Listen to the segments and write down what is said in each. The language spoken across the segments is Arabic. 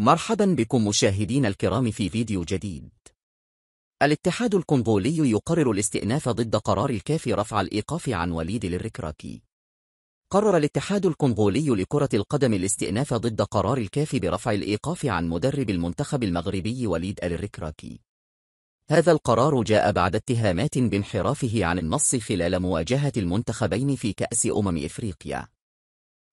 مرحبا بكم مشاهدين الكرام في فيديو جديد الاتحاد الكونغولي يقرر الاستئناف ضد قرار الكاف رفع الإيقاف عن وليد الركراكي قرر الاتحاد الكونغولي لكرة القدم الاستئناف ضد قرار الكاف برفع الإيقاف عن مدرب المنتخب المغربي وليد الركراكي هذا القرار جاء بعد اتهامات بانحرافه عن النص خلال مواجهة المنتخبين في كأس أمم إفريقيا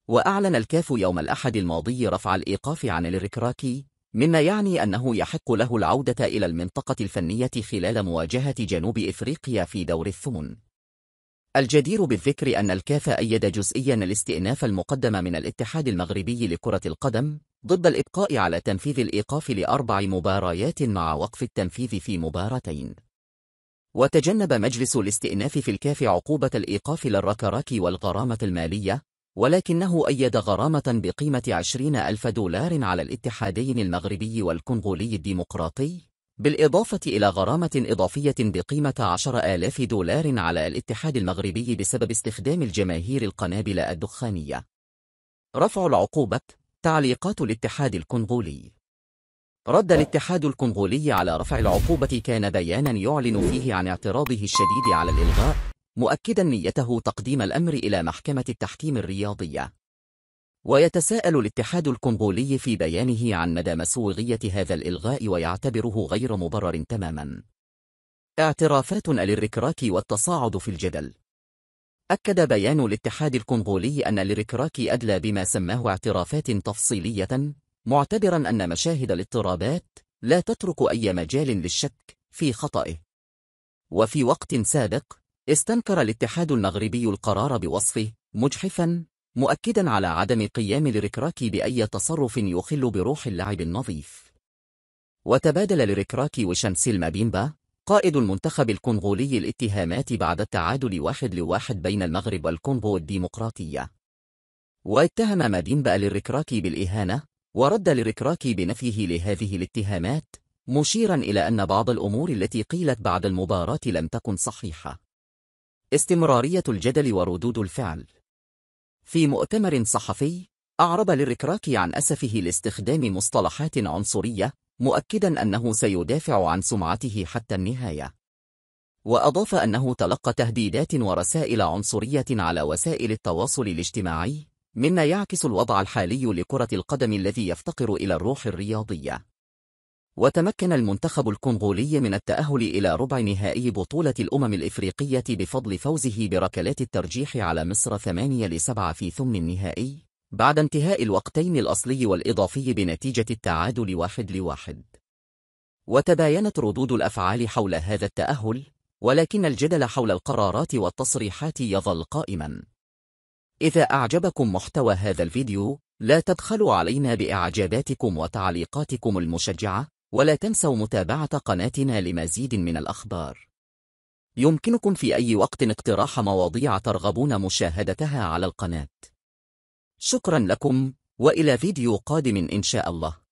وأعلن الكاف يوم الأحد الماضي رفع الإيقاف عن الركراكي مما يعني أنه يحق له العودة إلى المنطقة الفنية خلال مواجهة جنوب إفريقيا في دور الثمن الجدير بالذكر أن الكاف أيد جزئيا الاستئناف المقدم من الاتحاد المغربي لكرة القدم ضد الإبقاء على تنفيذ الإيقاف لأربع مباريات مع وقف التنفيذ في مباراتين وتجنب مجلس الاستئناف في الكاف عقوبة الإيقاف للركراك والغرامة المالية ولكنه أيد غرامة بقيمة 20 ألف دولار على الاتحادين المغربي والكونغولي الديمقراطي بالإضافة إلى غرامة إضافية بقيمة 10 آلاف دولار على الاتحاد المغربي بسبب استخدام الجماهير القنابل الدخانية رفع العقوبة تعليقات الاتحاد الكونغولي رد الاتحاد الكونغولي على رفع العقوبة كان بيانا يعلن فيه عن اعتراضه الشديد على الإلغاء مؤكدا نيته تقديم الأمر إلى محكمة التحكيم الرياضية ويتساءل الاتحاد الكونغولي في بيانه عن مدى مسوغية هذا الإلغاء ويعتبره غير مبرر تماما اعترافات للركراك والتصاعد في الجدل أكد بيان الاتحاد الكونغولي أن الركراك أدلى بما سماه اعترافات تفصيلية معتبرا أن مشاهد الاضطرابات لا تترك أي مجال للشك في خطئه وفي وقت سابق استنكر الاتحاد المغربي القرار بوصفه مجحفا مؤكدا على عدم قيام لركراكي بأي تصرف يخل بروح اللعب النظيف وتبادل لركراكي وشمسيل مابينبا قائد المنتخب الكونغولي الاتهامات بعد التعادل واحد لواحد بين المغرب والكونغو الديمقراطية واتهم مابينبا للركراكي بالإهانة ورد لركراكي بنفيه لهذه الاتهامات مشيرا إلى أن بعض الأمور التي قيلت بعد المباراة لم تكن صحيحة استمرارية الجدل وردود الفعل في مؤتمر صحفي أعرب للركراكي عن أسفه لاستخدام مصطلحات عنصرية مؤكدا أنه سيدافع عن سمعته حتى النهاية وأضاف أنه تلقى تهديدات ورسائل عنصرية على وسائل التواصل الاجتماعي مما يعكس الوضع الحالي لكرة القدم الذي يفتقر إلى الروح الرياضية وتمكن المنتخب الكونغولي من التأهل إلى ربع نهائي بطولة الأمم الإفريقية بفضل فوزه بركلات الترجيح على مصر 8 ل7 في ثمن النهائي بعد انتهاء الوقتين الأصلي والإضافي بنتيجة التعادل 1 لواحد وتباينت ردود الأفعال حول هذا التأهل ولكن الجدل حول القرارات والتصريحات يظل قائما إذا أعجبكم محتوى هذا الفيديو لا تدخلوا علينا بإعجاباتكم وتعليقاتكم المشجعة ولا تنسوا متابعة قناتنا لمزيد من الأخبار يمكنكم في أي وقت اقتراح مواضيع ترغبون مشاهدتها على القناة شكرا لكم وإلى فيديو قادم إن شاء الله